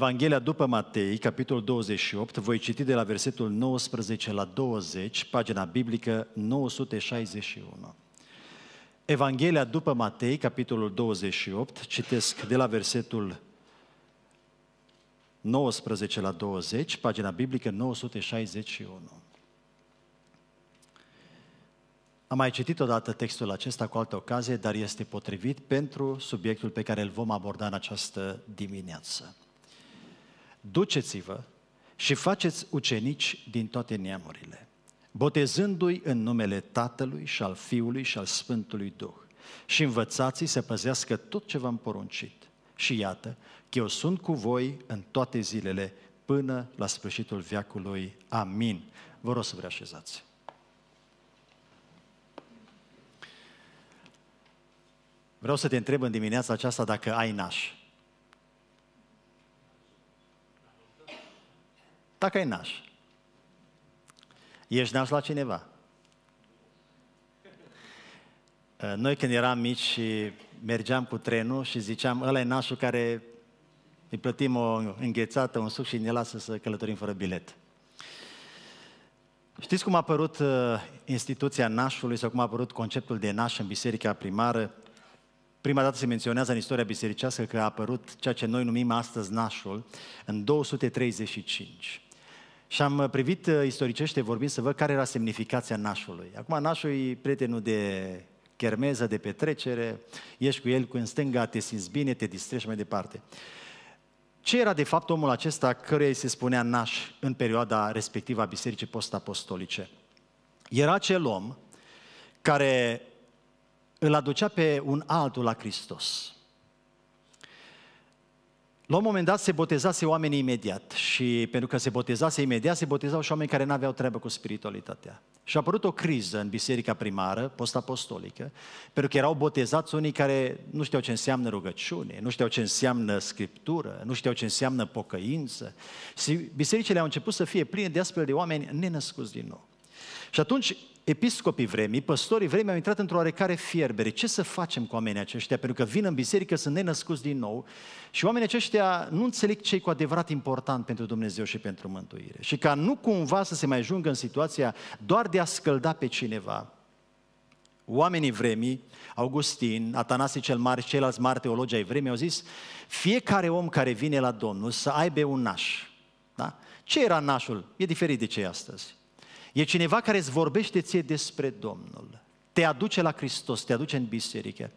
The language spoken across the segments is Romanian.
Evanghelia după Matei, capitolul 28, voi citi de la versetul 19 la 20, pagina biblică 961. Evanghelia după Matei, capitolul 28, citesc de la versetul 19 la 20, pagina biblică 961. Am mai citit odată textul acesta cu altă ocazie, dar este potrivit pentru subiectul pe care îl vom aborda în această dimineață duceți-vă și faceți ucenici din toate neamurile, botezându-i în numele Tatălui și al Fiului și al Sfântului Duh și învățați să păzească tot ce v-am poruncit. Și iată că eu sunt cu voi în toate zilele până la sfârșitul veacului. Amin. Vă rog să vă reașezați. Vreau să te întreb în dimineața aceasta dacă ai nași. Dacă ai naș, ești naș la cineva. Uh, noi când eram mici și mergeam cu trenul și ziceam, ăla e nașul care îi plătim o înghețată, un suc și ne lasă să călătorim fără bilet. Știți cum a apărut uh, instituția nașului sau cum a apărut conceptul de naș în biserica primară? Prima dată se menționează în istoria bisericească că a apărut ceea ce noi numim astăzi nașul în 235. Și am uh, privit uh, istoricește vorbind să văd care era semnificația nașului. Acum nașul e prietenul de chermeză, de petrecere, ești cu el cu în stânga, te simți bine, te distrezi mai departe. Ce era de fapt omul acesta căruia se spunea naș în perioada respectivă a Bisericii Post-Apostolice? Era acel om care îl aducea pe un altul la Hristos. La un moment dat se botezase oamenii imediat și pentru că se botezase imediat, se botezau și oameni care nu aveau treabă cu spiritualitatea. Și a apărut o criză în biserica primară, post apostolică, pentru că erau botezați unii care nu știau ce înseamnă rugăciune, nu știau ce înseamnă scriptură, nu știau ce înseamnă pocăință. Și bisericile au început să fie pline de astfel de oameni nenăscuți din nou. Și atunci episcopii vremii, păstorii vremii au intrat într-o oarecare fierbere. Ce să facem cu oamenii aceștia? Pentru că vin în biserică, sunt nenăscuți din nou și oamenii aceștia nu înțeleg ce e cu adevărat important pentru Dumnezeu și pentru mântuire. Și ca nu cumva să se mai ajungă în situația doar de a scălda pe cineva, oamenii vremii, Augustin, Atanasie cel Mare și ceilalți mari teologi ai vremii au zis, fiecare om care vine la Domnul să aibă un naș. Da? Ce era nașul? E diferit de ce e astăzi. E cineva care îți vorbește ție despre Domnul. Te aduce la Hristos, te aduce în biserică.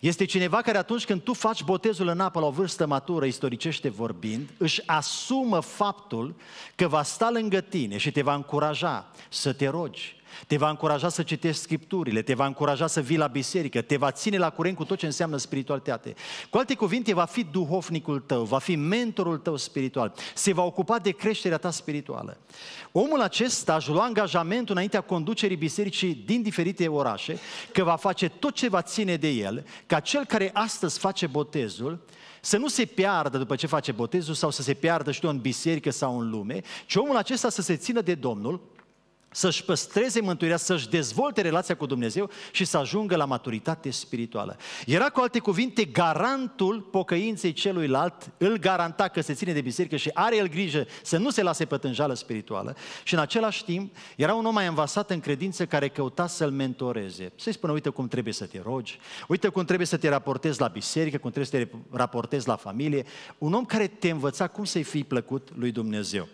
Este cineva care atunci când tu faci botezul în apă la o vârstă matură, istoricește vorbind, își asumă faptul că va sta lângă tine și te va încuraja să te rogi, te va încuraja să citești scripturile, te va încuraja să vii la biserică, te va ține la curent cu tot ce înseamnă spiritualitate. Cu alte cuvinte, va fi duhovnicul tău, va fi mentorul tău spiritual, se va ocupa de creșterea ta spirituală. Omul acesta își lua angajamentul înaintea conducerii bisericii din diferite orașe, că va face tot ce va ține de el, ca cel care astăzi face botezul, să nu se piardă după ce face botezul sau să se piardă, știu, în biserică sau în lume, ci omul acesta să se țină de Domnul, să-și păstreze mântuirea, să-și dezvolte relația cu Dumnezeu și să ajungă la maturitate spirituală. Era cu alte cuvinte garantul pocăinței celuilalt, îl garanta că se ține de biserică și are el grijă să nu se lase pătânjală spirituală și în același timp era un om mai învasat în credință care căuta să-l mentoreze. Să-i spună, uite cum trebuie să te rogi, uite cum trebuie să te raportezi la biserică, cum trebuie să te raportezi la familie. Un om care te învăța cum să-i fii plăcut lui Dumnezeu.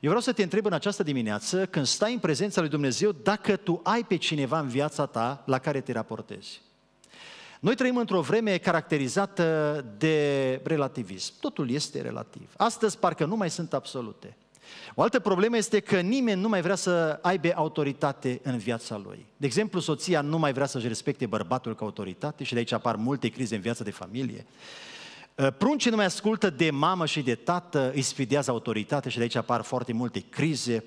Eu vreau să te întreb în această dimineață, când stai în prezența lui Dumnezeu, dacă tu ai pe cineva în viața ta la care te raportezi. Noi trăim într-o vreme caracterizată de relativism. Totul este relativ. Astăzi parcă nu mai sunt absolute. O altă problemă este că nimeni nu mai vrea să aibă autoritate în viața lui. De exemplu, soția nu mai vrea să-și respecte bărbatul ca autoritate și de aici apar multe crize în viața de familie. Uh, pruncii nu mai ascultă de mamă și de tată, îi sfidează autoritatea și de aici apar foarte multe crize.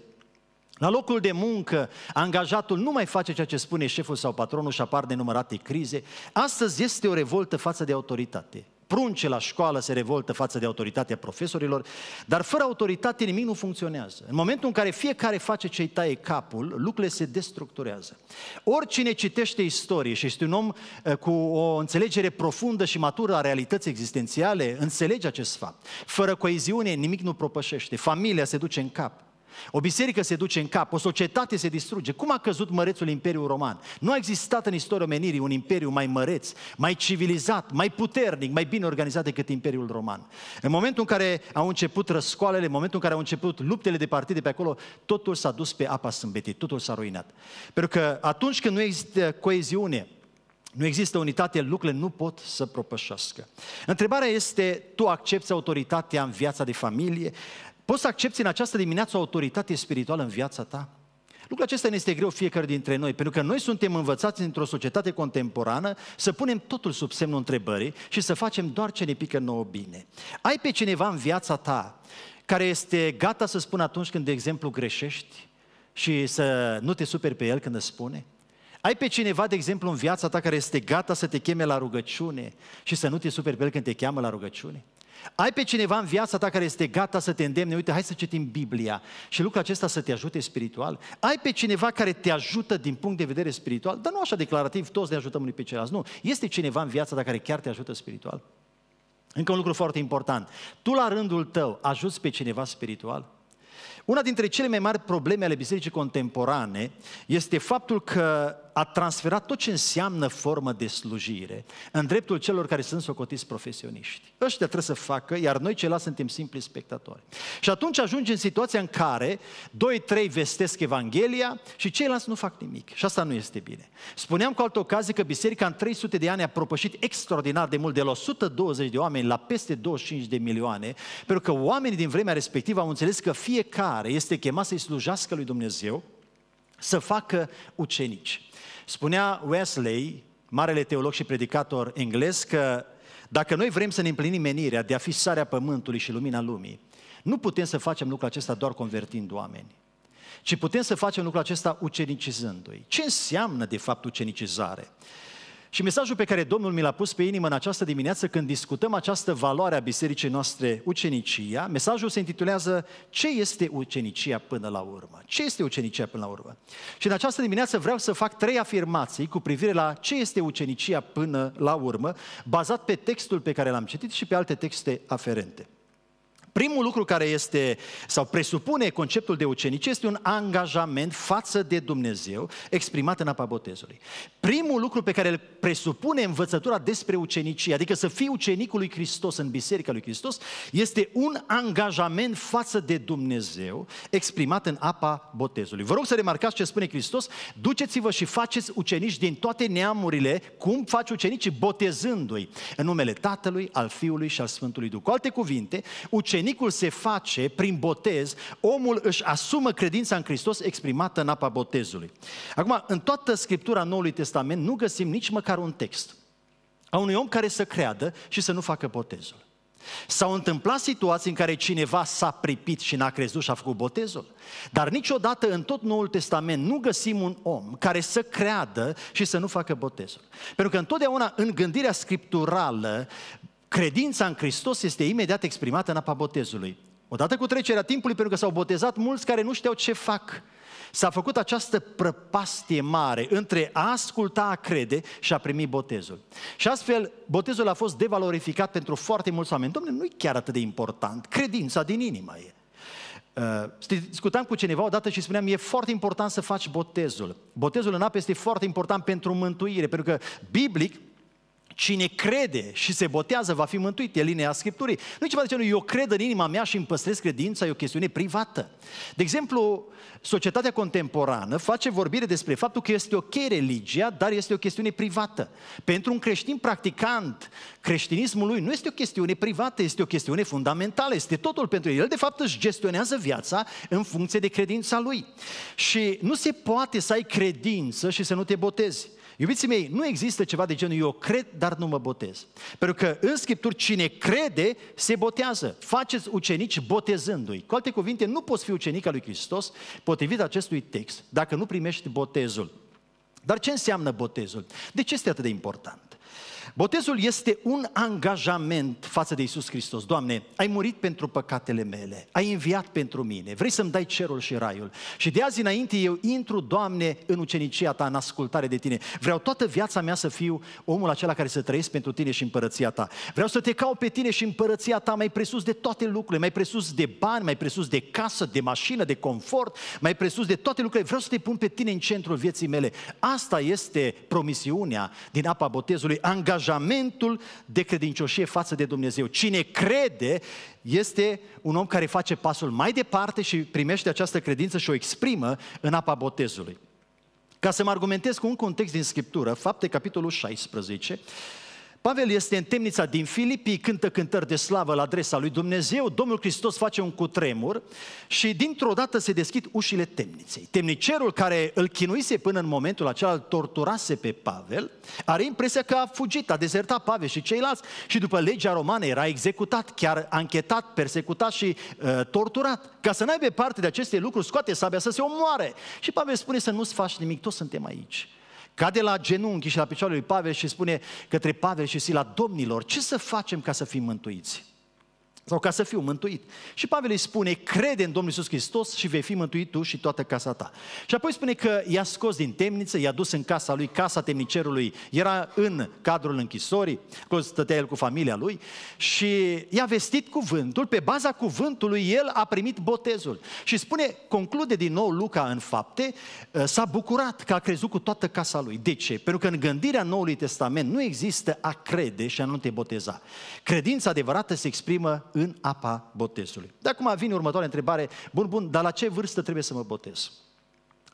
La locul de muncă, angajatul nu mai face ceea ce spune șeful sau patronul și apar nenumărate crize. Astăzi este o revoltă față de autoritate prunce la școală se revoltă față de autoritatea profesorilor, dar fără autoritate nimic nu funcționează. În momentul în care fiecare face ce-i taie capul, lucrurile se destructurează. Oricine citește istorie și este un om eh, cu o înțelegere profundă și matură a realității existențiale, înțelege acest fapt. Fără coeziune nimic nu propășește. Familia se duce în cap. O biserică se duce în cap, o societate se distruge. Cum a căzut mărețul Imperiu Roman? Nu a existat în istoria omenirii un imperiu mai măreț, mai civilizat, mai puternic, mai bine organizat decât Imperiul Roman. În momentul în care au început răscoalele, în momentul în care au început luptele de partide pe acolo, totul s-a dus pe apa sâmbetit, totul s-a ruinat. Pentru că atunci când nu există coeziune, nu există unitate, lucrurile nu pot să propășească. Întrebarea este, tu accepti autoritatea în viața de familie? Poți să accepti în această dimineață o autoritate spirituală în viața ta? Lucrul acesta ne este greu fiecare dintre noi, pentru că noi suntem învățați într-o societate contemporană să punem totul sub semnul întrebării și să facem doar ce ne pică nouă bine. Ai pe cineva în viața ta care este gata să spună atunci când, de exemplu, greșești și să nu te superi pe el când îți spune? Ai pe cineva, de exemplu, în viața ta care este gata să te cheme la rugăciune și să nu te superi pe el când te cheamă la rugăciune? Ai pe cineva în viața ta care este gata să te îndemne, uite, hai să citim Biblia și lucrul acesta să te ajute spiritual. Ai pe cineva care te ajută din punct de vedere spiritual, dar nu așa declarativ, toți ne ajutăm unii pe ceilalți, nu. Este cineva în viața ta care chiar te ajută spiritual? Încă un lucru foarte important. Tu la rândul tău ajuți pe cineva spiritual? Una dintre cele mai mari probleme ale bisericii contemporane este faptul că a transferat tot ce înseamnă formă de slujire în dreptul celor care sunt socotiți profesioniști. Ăștia trebuie să facă, iar noi ceilalți suntem simpli spectatori. Și atunci ajunge în situația în care doi, trei vestesc Evanghelia și ceilalți nu fac nimic. Și asta nu este bine. Spuneam cu altă ocazie că biserica în 300 de ani a propășit extraordinar de mult, de la 120 de oameni la peste 25 de milioane, pentru că oamenii din vremea respectivă au înțeles că fiecare este chemat să-i slujească lui Dumnezeu, să facă ucenici. Spunea Wesley, marele teolog și predicator englez, că dacă noi vrem să ne împlinim menirea de a fi sarea pământului și lumina lumii, nu putem să facem lucrul acesta doar convertind oameni, ci putem să facem lucrul acesta ucenicizându-i. Ce înseamnă, de fapt, ucenicizare? Și mesajul pe care Domnul mi l-a pus pe inimă în această dimineață când discutăm această valoare a bisericii noastre, ucenicia, mesajul se intitulează Ce este ucenicia până la urmă? Ce este ucenicia până la urmă? Și în această dimineață vreau să fac trei afirmații cu privire la ce este ucenicia până la urmă, bazat pe textul pe care l-am citit și pe alte texte aferente. Primul lucru care este sau presupune conceptul de ucenic este un angajament față de Dumnezeu exprimat în apa botezului. Primul lucru pe care îl presupune învățătura despre ucenicie, adică să fii ucenicul lui Hristos în biserica lui Hristos, este un angajament față de Dumnezeu exprimat în apa botezului. Vă rog să remarcați ce spune Hristos, duceți-vă și faceți ucenici din toate neamurile, cum faci ucenici botezându-i în numele Tatălui, al Fiului și al Sfântului Duh. Cu alte cuvinte, ucenici ucenicul se face prin botez, omul își asumă credința în Hristos exprimată în apa botezului. Acum, în toată Scriptura Noului Testament nu găsim nici măcar un text a unui om care să creadă și să nu facă botezul. S-au întâmplat situații în care cineva s-a pripit și n-a crezut și a făcut botezul. Dar niciodată în tot Noul Testament nu găsim un om care să creadă și să nu facă botezul. Pentru că întotdeauna în gândirea scripturală Credința în Hristos este imediat exprimată în apa botezului. Odată cu trecerea timpului, pentru că s-au botezat mulți care nu știau ce fac, s-a făcut această prăpastie mare între a asculta, a crede și a primi botezul. Și astfel, botezul a fost devalorificat pentru foarte mulți oameni. Domnule, nu e chiar atât de important, credința din inimă e. Uh, discutam cu cineva odată și spuneam, e foarte important să faci botezul. Botezul în apă este foarte important pentru mântuire, pentru că biblic cine crede și se botează va fi mântuit, e linia Scripturii. Nu ceva de genul, eu cred în inima mea și îmi păstrez credința, e o chestiune privată. De exemplu, societatea contemporană face vorbire despre faptul că este ok religia, dar este o chestiune privată. Pentru un creștin practicant, creștinismul lui nu este o chestiune privată, este o chestiune fundamentală, este totul pentru el. El, de fapt, își gestionează viața în funcție de credința lui. Și nu se poate să ai credință și să nu te botezi. Iubiții mei, nu există ceva de genul eu cred, dar nu mă botez. Pentru că în Scripturi cine crede se botează. Faceți ucenici botezându-i. Cu alte cuvinte, nu poți fi ucenic al lui Hristos potrivit acestui text dacă nu primești botezul. Dar ce înseamnă botezul? De ce este atât de important? Botezul este un angajament față de Isus Hristos. Doamne, ai murit pentru păcatele mele, ai înviat pentru mine, vrei să-mi dai cerul și raiul. Și de azi înainte eu intru, Doamne, în ucenicia ta, în ascultare de tine. Vreau toată viața mea să fiu omul acela care să trăiesc pentru tine și împărăția ta. Vreau să te caut pe tine și împărăția ta mai presus de toate lucrurile, mai presus de bani, mai presus de casă, de mașină, de confort, mai presus de toate lucrurile. Vreau să te pun pe tine în centrul vieții mele. Asta este promisiunea din apa botezului, angajamentul angajamentul de credincioșie față de Dumnezeu. Cine crede este un om care face pasul mai departe și primește această credință și o exprimă în apa botezului. Ca să mă argumentez cu un context din Scriptură, fapte capitolul 16, Pavel este în temnița din Filipii, cântă cântări de slavă la adresa lui Dumnezeu, Domnul Hristos face un cutremur și dintr-o dată se deschid ușile temniței. Temnicerul care îl chinuise până în momentul acela, îl torturase pe Pavel, are impresia că a fugit, a dezertat Pavel și ceilalți și după legea romană era executat, chiar anchetat, persecutat și uh, torturat. Ca să n-aibă parte de aceste lucruri, scoate sabia să se omoare. Și Pavel spune să nu-ți faci nimic, toți suntem aici. Cade la genunchi și la picioarele lui Pavel și spune către Pavel și Sila, domnilor, ce să facem ca să fim mântuiți? sau ca să fiu mântuit. Și Pavel îi spune, crede în Domnul Iisus Hristos și vei fi mântuit tu și toată casa ta. Și apoi spune că i-a scos din temniță, i-a dus în casa lui, casa temnicerului, era în cadrul închisorii, acolo stătea el cu familia lui și i-a vestit cuvântul, pe baza cuvântului el a primit botezul. Și spune, conclude din nou Luca în fapte, ă, s-a bucurat că a crezut cu toată casa lui. De ce? Pentru că în gândirea Noului Testament nu există a crede și a nu te boteza. Credința adevărată se exprimă în apa botezului. De acum vine următoarea întrebare. Bun, bun, dar la ce vârstă trebuie să mă botez?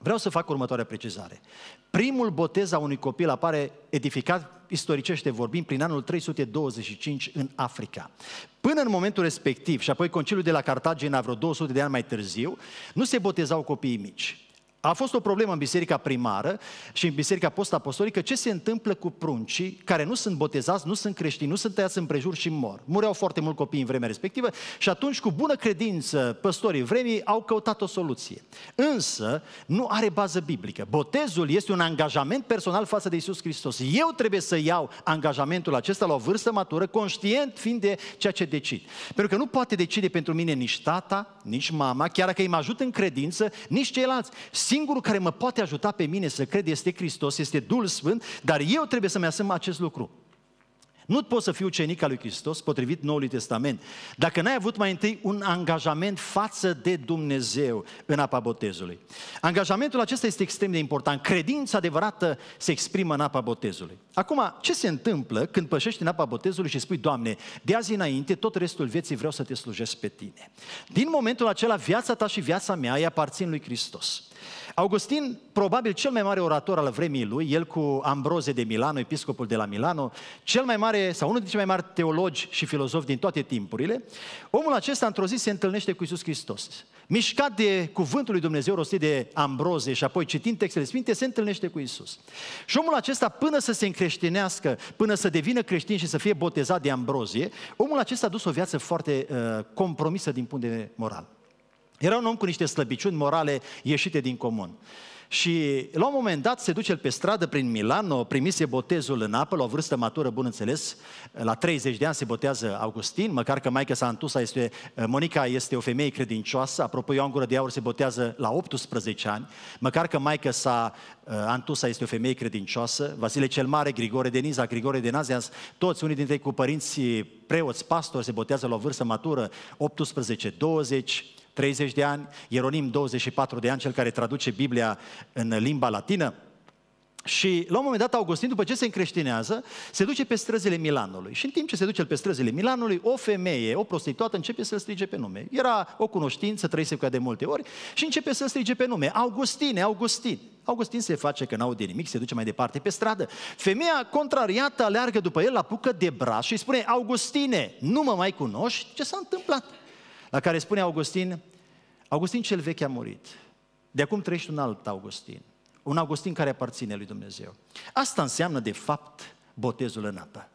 Vreau să fac următoarea precizare. Primul botez a unui copil apare edificat, istoricește vorbim, prin anul 325 în Africa. Până în momentul respectiv, și apoi conciliul de la Cartagena, vreo 200 de ani mai târziu, nu se botezau copiii mici. A fost o problemă în biserica primară și în biserica post-apostolică ce se întâmplă cu pruncii care nu sunt botezați, nu sunt creștini, nu sunt tăiați în prejur și mor. Mureau foarte mult copii în vremea respectivă și atunci, cu bună credință, păstorii vremii au căutat o soluție. Însă, nu are bază biblică. Botezul este un angajament personal față de Isus Hristos. Eu trebuie să iau angajamentul acesta la o vârstă matură, conștient fiind de ceea ce decid. Pentru că nu poate decide pentru mine nici tata, nici mama, chiar dacă îi mă ajut în credință, nici ceilalți Singurul care mă poate ajuta pe mine să cred este Hristos, este Duhul Sfânt, dar eu trebuie să-mi asum acest lucru. Nu poți să fii ucenic al lui Hristos, potrivit Noului Testament, dacă n-ai avut mai întâi un angajament față de Dumnezeu în apa botezului. Angajamentul acesta este extrem de important. Credința adevărată se exprimă în apa botezului. Acum, ce se întâmplă când pășești în apa botezului și spui, Doamne, de azi înainte, tot restul vieții vreau să te slujesc pe tine? Din momentul acela, viața ta și viața mea îi aparțin lui Hristos. Augustin, probabil cel mai mare orator al vremii lui, el cu Ambroze de Milano, episcopul de la Milano, cel mai mare sau unul dintre cei mai mari teologi și filozofi din toate timpurile, omul acesta într-o zi se întâlnește cu Isus Hristos. Mișcat de cuvântul lui Dumnezeu rostit de Ambroze și apoi citind textele sfinte, se întâlnește cu Isus. Și omul acesta, până să se încreștinească, până să devină creștin și să fie botezat de Ambrozie, omul acesta a dus o viață foarte uh, compromisă din punct de vedere moral. Era un om cu niște slăbiciuni morale ieșite din comun. Și la un moment dat se duce el pe stradă prin Milano, primise botezul în apă, la o vârstă matură, bun înțeles, la 30 de ani se botează Augustin, măcar că maica sa este, Monica este o femeie credincioasă, apropo Ioan Gură de Aur se botează la 18 ani, măcar că maica sa ă, Antusa este o femeie credincioasă, Vasile cel Mare, Grigore de Niza, Grigore de Nazias, toți unii dintre cu părinții preoți, pastori, se botează la o vârstă matură, 18-20, 30 de ani, Ieronim 24 de ani, cel care traduce Biblia în limba latină. Și la un moment dat Augustin, după ce se încreștinează, se duce pe străzile Milanului. Și în timp ce se duce pe străzile Milanului, o femeie, o prostituată, începe să-l strige pe nume. Era o cunoștință, trăise cu ea de multe ori și începe să-l strige pe nume. Augustine, Augustin. Augustin se face că n-aude nimic, se duce mai departe pe stradă. Femeia contrariată aleargă după el, la apucă de braț și îi spune, Augustine, nu mă mai cunoști? Ce s-a întâmplat? la care spune Augustin, Augustin cel vechi a murit. De acum trăiești un alt Augustin. Un Augustin care aparține lui Dumnezeu. Asta înseamnă, de fapt, botezul în apă.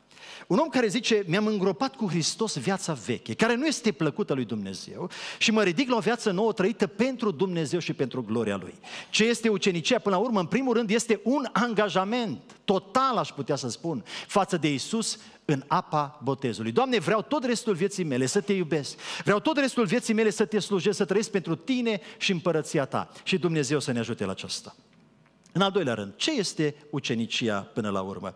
Un om care zice, mi-am îngropat cu Hristos viața veche, care nu este plăcută lui Dumnezeu și mă ridic la o viață nouă trăită pentru Dumnezeu și pentru gloria Lui. Ce este ucenicia până la urmă? În primul rând este un angajament total, aș putea să spun, față de Isus în apa botezului. Doamne, vreau tot restul vieții mele să te iubesc. Vreau tot restul vieții mele să te slujesc, să trăiesc pentru tine și împărăția ta. Și Dumnezeu să ne ajute la aceasta. În al doilea rând, ce este ucenicia până la urmă?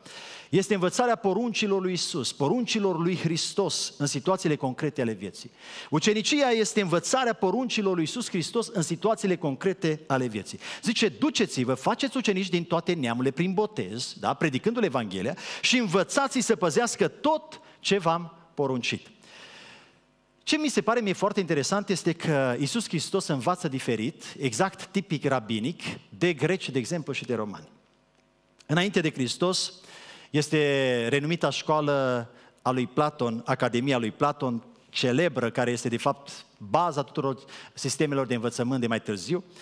Este învățarea poruncilor lui Isus, poruncilor lui Hristos în situațiile concrete ale vieții. Ucenicia este învățarea poruncilor lui Isus Hristos în situațiile concrete ale vieții. Zice, duceți-vă, faceți ucenici din toate neamurile prin botez, da? predicându-le Evanghelia, și învățați-i să păzească tot ce v-am poruncit. Ce mi se pare mie foarte interesant este că Isus Hristos învață diferit, exact tipic rabinic, de greci, de exemplu, și de romani. Înainte de Hristos este renumita școală a lui Platon, Academia lui Platon, celebră, care este de fapt baza tuturor sistemelor de învățământ de mai târziu. Uh,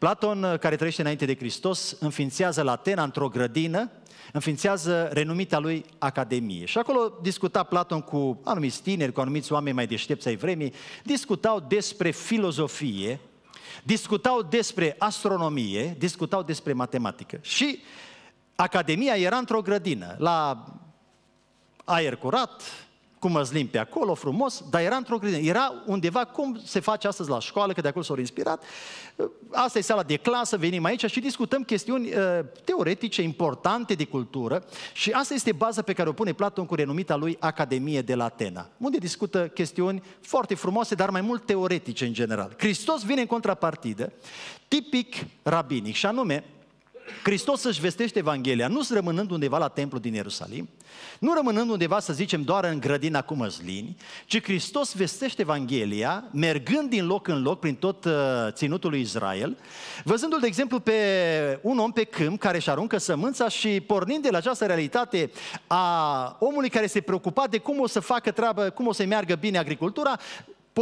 Platon, uh, care trăiește înainte de Hristos, înființează la Atena, într-o grădină, înființează renumita lui Academie. Și acolo discuta Platon cu anumiți tineri, cu anumiți oameni mai deștepți ai vremii, discutau despre filozofie, discutau despre astronomie, discutau despre matematică. Și Academia era într-o grădină, la aer curat, cum pe acolo, frumos, dar era într-o grădină. Era undeva cum se face astăzi la școală, că de acolo s-au inspirat. Asta e sala de clasă, venim aici și discutăm chestiuni uh, teoretice importante de cultură și asta este baza pe care o pune Platon cu renumita lui Academie de la Atena, unde discută chestiuni foarte frumoase, dar mai mult teoretice în general. Hristos vine în contrapartidă, tipic rabinic, și anume Hristos își vestește Evanghelia, nu rămânând undeva la templu din Ierusalim, nu rămânând undeva, să zicem, doar în grădina cu măslini, ci Hristos vestește Evanghelia, mergând din loc în loc prin tot uh, ținutul lui Israel, văzându-l, de exemplu, pe un om pe câmp care își aruncă sămânța și pornind de la această realitate a omului care se preocupa de cum o să facă treabă, cum o să meargă bine agricultura,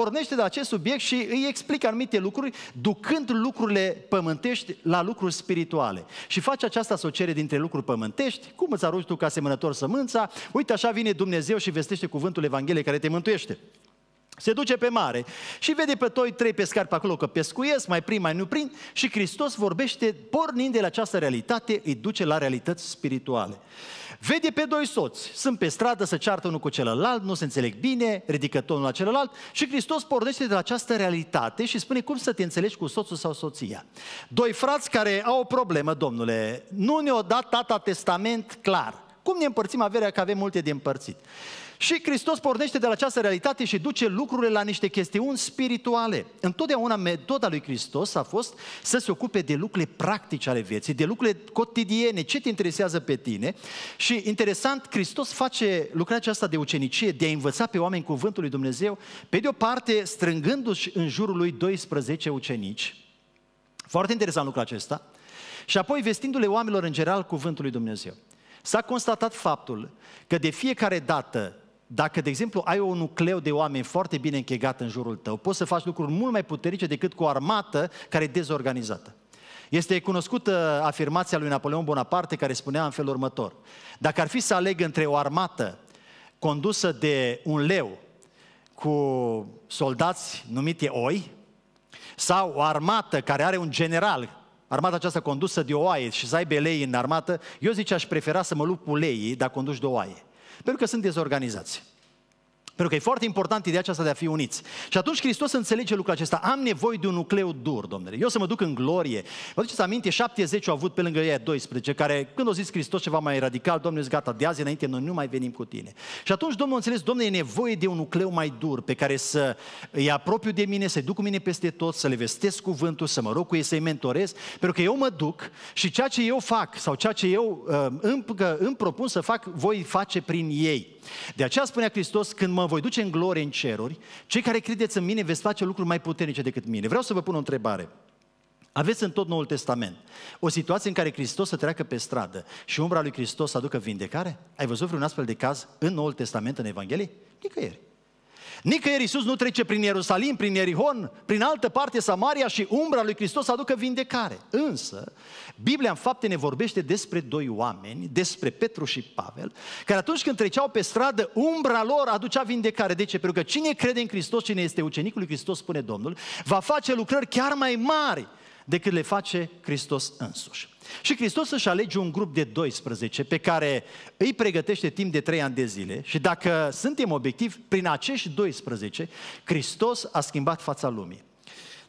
pornește de acest subiect și îi explică anumite lucruri, ducând lucrurile pământești la lucruri spirituale. Și face această asociere dintre lucruri pământești, cum îți arunci tu ca semănător sămânța, uite așa vine Dumnezeu și vestește cuvântul Evangheliei care te mântuiește. Se duce pe mare și vede pe toi trei pescari pe acolo că pescuiesc, mai prind, mai nu prin și Hristos vorbește pornind de la această realitate, îi duce la realități spirituale. Vede pe doi soți, sunt pe stradă, se ceartă unul cu celălalt, nu se înțeleg bine, ridică tonul la celălalt și Hristos pornește de la această realitate și spune cum să te înțelegi cu soțul sau soția. Doi frați care au o problemă, domnule, nu ne-o dat tata testament clar. Cum ne împărțim averea că avem multe de împărțit? Și Hristos pornește de la această realitate și duce lucrurile la niște chestiuni spirituale. Întotdeauna metoda lui Hristos a fost să se ocupe de lucrurile practice ale vieții, de lucrurile cotidiene, ce te interesează pe tine. Și interesant, Hristos face lucrarea aceasta de ucenicie, de a învăța pe oameni cuvântul lui Dumnezeu, pe de o parte strângându-și în jurul lui 12 ucenici. Foarte interesant lucrul acesta. Și apoi vestindu-le oamenilor în general cuvântul lui Dumnezeu. S-a constatat faptul că de fiecare dată dacă, de exemplu, ai un nucleu de oameni foarte bine închegat în jurul tău, poți să faci lucruri mult mai puternice decât cu o armată care e dezorganizată. Este cunoscută afirmația lui Napoleon Bonaparte care spunea în felul următor. Dacă ar fi să aleg între o armată condusă de un leu cu soldați numite oi, sau o armată care are un general, armata aceasta condusă de oaie și să aibă lei în armată, eu zic aș prefera să mă lupt cu leii, dar conduci de oaie pentru că sunt dezorganizați. Pentru că e foarte important ideea aceasta de a fi uniți. Și atunci Hristos înțelege lucrul acesta. Am nevoie de un nucleu dur, domnule. Eu să mă duc în glorie. Vă aduceți aminte, 70 au avut pe lângă ei 12, care când au zis Hristos ceva mai radical, Domnule, zis, gata, de azi înainte noi nu mai venim cu tine. Și atunci Domnul înțeles, domnule, e nevoie de un nucleu mai dur pe care să îi apropiu de mine, să-i duc cu mine peste tot, să le vestesc cuvântul, să mă rog cu ei, să-i mentorez, pentru că eu mă duc și ceea ce eu fac sau ceea ce eu uh, îmi, îmi propun să fac, voi face prin ei. De aceea spunea Hristos, când mă voi duce în glorie în ceruri, cei care credeți în mine veți face lucruri mai puternice decât mine. Vreau să vă pun o întrebare. Aveți în tot Noul Testament o situație în care Hristos să treacă pe stradă și umbra lui Hristos să aducă vindecare? Ai văzut vreun astfel de caz în Noul Testament, în Evanghelie? Nicăieri. Nicăieri Iisus nu trece prin Ierusalim, prin Erihon, prin altă parte Samaria și umbra lui Hristos aducă vindecare. Însă, Biblia în fapte ne vorbește despre doi oameni, despre Petru și Pavel, care atunci când treceau pe stradă, umbra lor aducea vindecare. De ce? Pentru că cine crede în Hristos, cine este ucenicul lui Hristos, spune Domnul, va face lucrări chiar mai mari decât le face Hristos însuși. Și Hristos își alege un grup de 12 pe care îi pregătește timp de 3 ani de zile și dacă suntem obiectivi, prin acești 12, Hristos a schimbat fața lumii.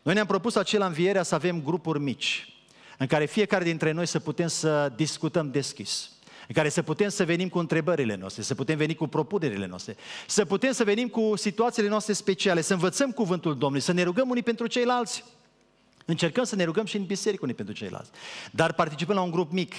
Noi ne-am propus acela învierea să avem grupuri mici, în care fiecare dintre noi să putem să discutăm deschis, în care să putem să venim cu întrebările noastre, să putem veni cu propunerile noastre, să putem să venim cu situațiile noastre speciale, să învățăm cuvântul Domnului, să ne rugăm unii pentru ceilalți. Încercăm să ne rugăm și în biserică unii pentru ceilalți. Dar participăm la un grup mic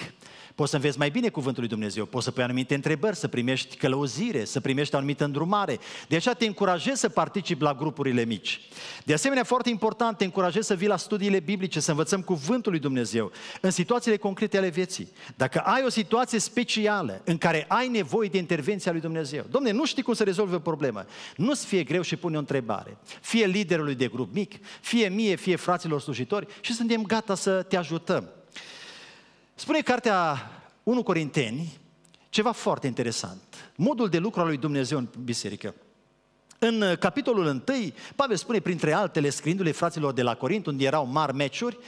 Poți să înveți mai bine cuvântul lui Dumnezeu, poți să pui anumite întrebări, să primești călăuzire, să primești anumită îndrumare. De aceea te încurajez să participi la grupurile mici. De asemenea, foarte important, te încurajez să vii la studiile biblice, să învățăm cuvântul lui Dumnezeu în situațiile concrete ale vieții. Dacă ai o situație specială în care ai nevoie de intervenția lui Dumnezeu, domne, nu știi cum să rezolvi o problemă, nu-ți fie greu și pune o întrebare. Fie liderului de grup mic, fie mie, fie fraților slujitori și suntem gata să te ajutăm. Spune cartea 1 Corinteni ceva foarte interesant. Modul de lucru al lui Dumnezeu în biserică. În uh, capitolul 1, Pavel spune, printre altele, scriindu-le fraților de la Corint, unde erau mari meciuri, uh,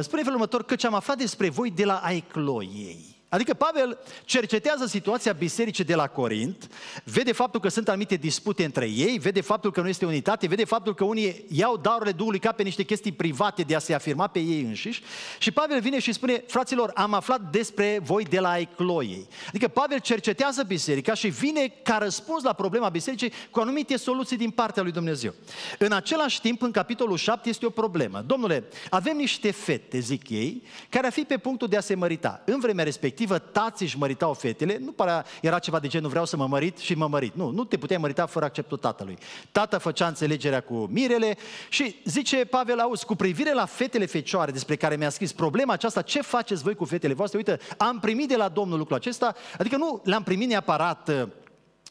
spune felul următor, căci am aflat despre voi de la Aicloiei. Adică Pavel cercetează situația bisericii de la Corint, vede faptul că sunt anumite dispute între ei, vede faptul că nu este unitate, vede faptul că unii iau darurile Duhului ca pe niște chestii private de a se afirma pe ei înșiși și Pavel vine și spune, fraților, am aflat despre voi de la Ecloiei. Adică Pavel cercetează biserica și vine ca răspuns la problema bisericii cu anumite soluții din partea lui Dumnezeu. În același timp, în capitolul 7 este o problemă. Domnule, avem niște fete, zic ei, care ar fi pe punctul de a se mărita. În vremea respectivă, respectivă tații își măritau fetele, nu părea, era ceva de genul vreau să mă mărit și mă mărit. Nu, nu te puteai mărita fără acceptul tatălui. Tata făcea înțelegerea cu mirele și zice Pavel, auzi, cu privire la fetele fecioare despre care mi-a scris problema aceasta, ce faceți voi cu fetele voastre? Uite, am primit de la Domnul lucrul acesta, adică nu l-am primit neapărat uh,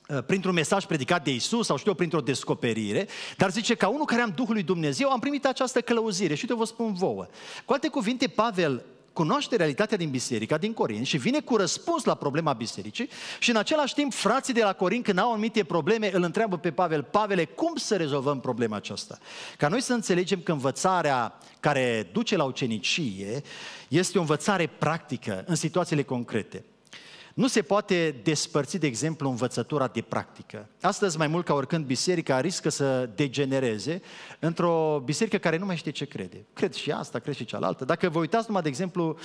uh, printr-un mesaj predicat de Isus sau știu eu, printr-o descoperire, dar zice, ca unul care am Duhul lui Dumnezeu, am primit această călăuzire și eu vă spun vouă. Cu alte cuvinte, Pavel cunoaște realitatea din biserica, din Corint și vine cu răspuns la problema bisericii și în același timp frații de la Corint, când au anumite probleme, îl întreabă pe Pavel, Pavele, cum să rezolvăm problema aceasta? Ca noi să înțelegem că învățarea care duce la ucenicie este o învățare practică în situațiile concrete. Nu se poate despărți, de exemplu, învățătura de practică. Astăzi, mai mult ca oricând, biserica riscă să degenereze într-o biserică care nu mai știe ce crede. Cred și asta, cred și cealaltă. Dacă vă uitați numai, de exemplu,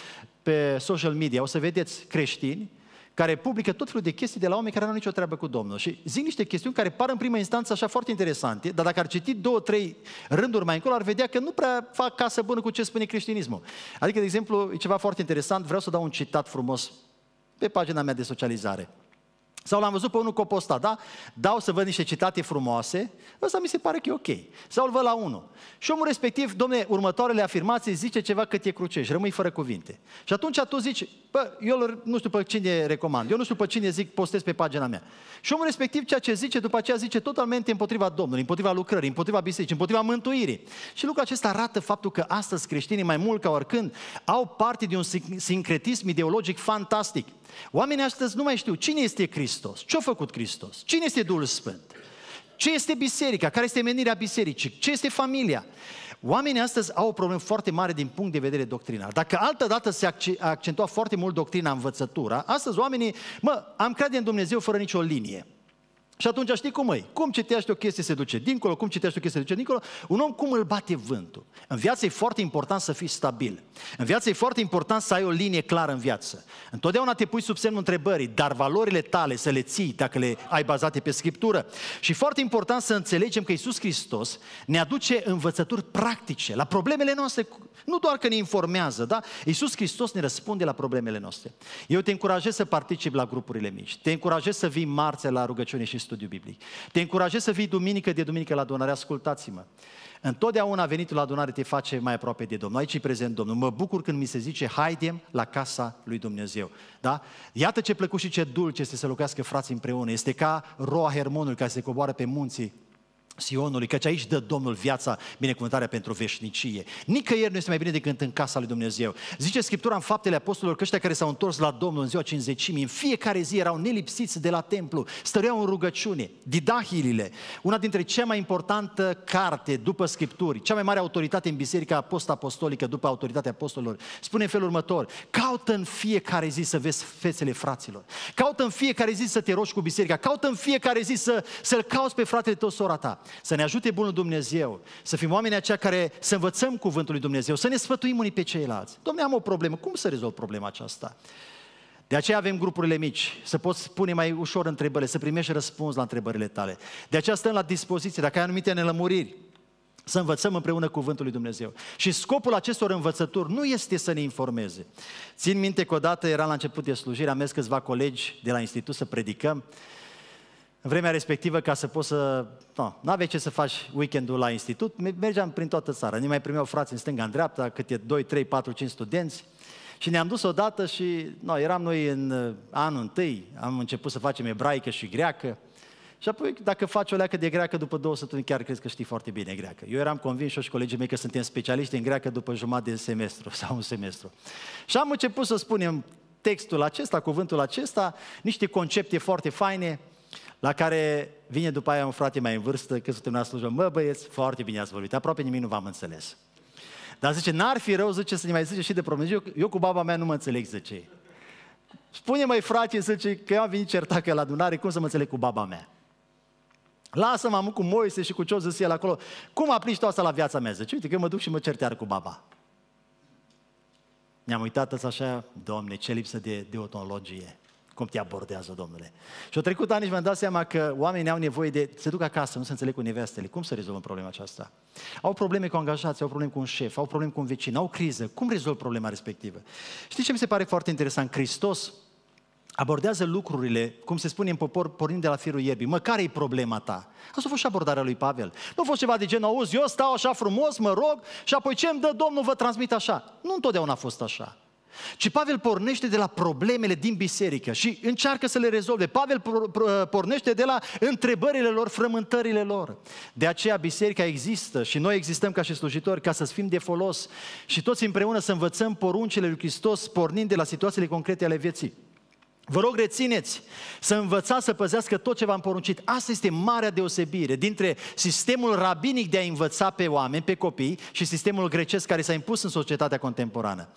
pe social media, o să vedeți creștini care publică tot felul de chestii de la oameni care nu au nicio treabă cu Domnul. Și zic niște chestiuni care par în prima instanță așa foarte interesante, dar dacă ar citi două, trei rânduri mai încolo, ar vedea că nu prea fac casă bună cu ce spune creștinismul. Adică, de exemplu, e ceva foarte interesant, vreau să dau un citat frumos pe pagina mea de socializare. Sau l-am văzut pe unul copostat, da? Dau să văd niște citate frumoase, ăsta mi se pare că e ok. Sau îl văd la unul. Și omul respectiv, domne, următoarele afirmații zice ceva că te crucești, rămâi fără cuvinte. Și atunci tu zici, bă, eu nu știu pe cine recomand, eu nu știu pe cine zic, postez pe pagina mea. Și omul respectiv ceea ce zice, după aceea zice totalmente împotriva Domnului, împotriva lucrării, împotriva bisericii, împotriva mântuirii. Și lucrul acesta arată faptul că astăzi creștinii mai mult ca oricând au parte de un sincretism ideologic fantastic. Oamenii astăzi nu mai știu cine este Hristos, ce a făcut Hristos, cine este Duhul Sfânt, ce este biserica, care este menirea bisericii, ce este familia. Oamenii astăzi au o problemă foarte mare din punct de vedere doctrinar. Dacă altă dată se accentua foarte mult doctrina, învățătura, astăzi oamenii, mă, am crede în Dumnezeu fără nicio linie. Și atunci știi cum e? Cum citești o chestie se duce dincolo, cum citești o chestie se duce dincolo, un om cum îl bate vântul. În viață e foarte important să fii stabil. În viață e foarte important să ai o linie clară în viață. Întotdeauna te pui sub semnul întrebării, dar valorile tale să le ții dacă le ai bazate pe Scriptură. Și foarte important să înțelegem că Isus Hristos ne aduce învățături practice la problemele noastre. Nu doar că ne informează, da? Isus Hristos ne răspunde la problemele noastre. Eu te încurajez să participi la grupurile mici, te încurajez să vii marțea la rugăciune și studiu biblic. Te încurajez să vii duminică de duminică la adunare, ascultați-mă. Întotdeauna venitul la adunare te face mai aproape de Domnul. Aici e prezent Domnul. Mă bucur când mi se zice, haidem la casa lui Dumnezeu. Da? Iată ce plăcut și ce dulce este să locuiască frații împreună. Este ca roa Hermonului care se coboară pe munții Sionului, căci aici dă Domnul viața, binecuvântarea pentru veșnicie. Nicăieri nu este mai bine decât în casa lui Dumnezeu. Zice Scriptura în faptele apostolilor că ăștia care s-au întors la Domnul în ziua cinzecimii, în fiecare zi erau nelipsiți de la templu, stăreau în rugăciune. Didahilile, una dintre cea mai importantă carte după Scripturi, cea mai mare autoritate în biserica post-apostolică după autoritatea apostolilor, spune în felul următor, caută în fiecare zi să vezi fețele fraților, caută în fiecare zi să te rogi cu biserica, caută în fiecare zi să, să-l cauți pe fratele tău, sora ta. Să ne ajute Bunul Dumnezeu, să fim oamenii aceia care să învățăm Cuvântul lui Dumnezeu, să ne sfătuim unii pe ceilalți. Domne, am o problemă, cum să rezolv problema aceasta? De aceea avem grupurile mici, să poți pune mai ușor întrebări, să primești răspuns la întrebările tale. De aceea stăm la dispoziție, dacă ai anumite nelămuriri, să învățăm împreună cuvântul lui Dumnezeu. Și scopul acestor învățături nu este să ne informeze. Țin minte că odată era la început de slujire, am mers câțiva colegi de la institut să predicăm în vremea respectivă, ca să poți să... Nu, no, aveai ce să faci weekendul la institut, mergeam prin toată țara. Ne mai primeau frați în stânga, în dreapta, câte 2, 3, 4, 5 studenți. Și ne-am dus odată și no, eram noi în uh, anul întâi, am început să facem ebraică și greacă. Și apoi, dacă faci o leacă de greacă după două săptămâni, chiar crezi că știi foarte bine greacă. Eu eram convins și eu și colegii mei că suntem specialiști în greacă după jumătate de semestru sau un semestru. Și am început să spunem textul acesta, cuvântul acesta, niște concepte foarte faine, la care vine după aia un frate mai în vârstă, că suntem la terminat mă băieți, foarte bine ați vorbit, aproape nimic nu v-am înțeles. Dar zice, n-ar fi rău, zice, să ne mai zice și de promisiune, eu, eu cu baba mea nu mă înțeleg, zice. Spune mai frate, zice, că eu am venit certa că la adunare, cum să mă înțeleg cu baba mea? Lasă-mă am cu Moise și cu ce-o zis el acolo. Cum aplici toată asta la viața mea? Zice, uite că eu mă duc și mă certear cu baba. Ne-am uitat așa, domne, ce lipsă de deontologie cum te abordează, domnule. Și au trecut ani și mi-am dat seama că oamenii au nevoie de... Se duc acasă, nu se înțeleg cu nevestele. Cum să rezolvăm problema aceasta? Au probleme cu angajații, au probleme cu un șef, au probleme cu un vecin, au criză. Cum rezolv problema respectivă? Știți ce mi se pare foarte interesant? Hristos abordează lucrurile, cum se spune în popor, pornind de la firul ierbii. Mă, care e problema ta? Asta a fost și abordarea lui Pavel. Nu a fost ceva de genul, auzi, eu stau așa frumos, mă rog, și apoi ce îmi dă Domnul, vă transmit așa. Nu întotdeauna a fost așa. Ci Pavel pornește de la problemele din biserică și încearcă să le rezolve. Pavel pornește de la întrebările lor, frământările lor. De aceea biserica există și noi existăm ca și slujitori ca să fim de folos și toți împreună să învățăm poruncile lui Hristos pornind de la situațiile concrete ale vieții. Vă rog, rețineți să învățați să păzească tot ce v-am poruncit. Asta este marea deosebire dintre sistemul rabinic de a învăța pe oameni, pe copii, și sistemul grecesc care s-a impus în societatea contemporană.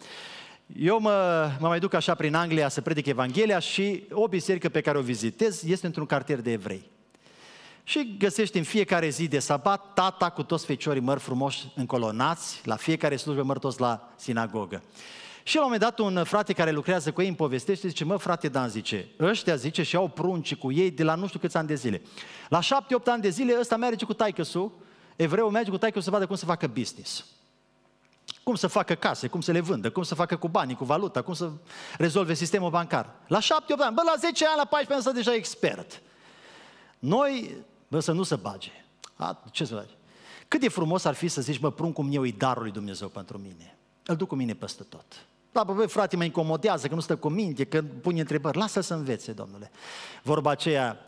Eu mă, mă mai duc așa prin Anglia să predic Evanghelia și o biserică pe care o vizitez este într-un cartier de evrei. Și găsești în fiecare zi de sabat tata cu toți feciorii măr frumoși încolonați, la fiecare slujbă mări toți la sinagogă. Și la un moment dat un frate care lucrează cu ei îmi povestește, zice, mă frate Dan, zice, ăștia zice și au prunci cu ei de la nu știu câți ani de zile. La șapte, opt ani de zile ăsta merge cu taicăsul, evreul merge cu taicăsul să vadă cum să facă business. Cum să facă case, cum să le vândă, cum să facă cu banii, cu valuta, cum să rezolve sistemul bancar. La 7-8 ani, bă, la 10 ani, la 14 ani sunt deja expert. Noi, bă, să nu se bage. A, ce să bage? Cât de frumos ar fi să zici, mă, pruncul meu e darul lui Dumnezeu pentru mine. Îl duc cu mine peste tot. Da, bă, bă, frate, mă incomodează, că nu stă cu minte, că pune întrebări. Lasă să învețe, domnule. Vorba aceea,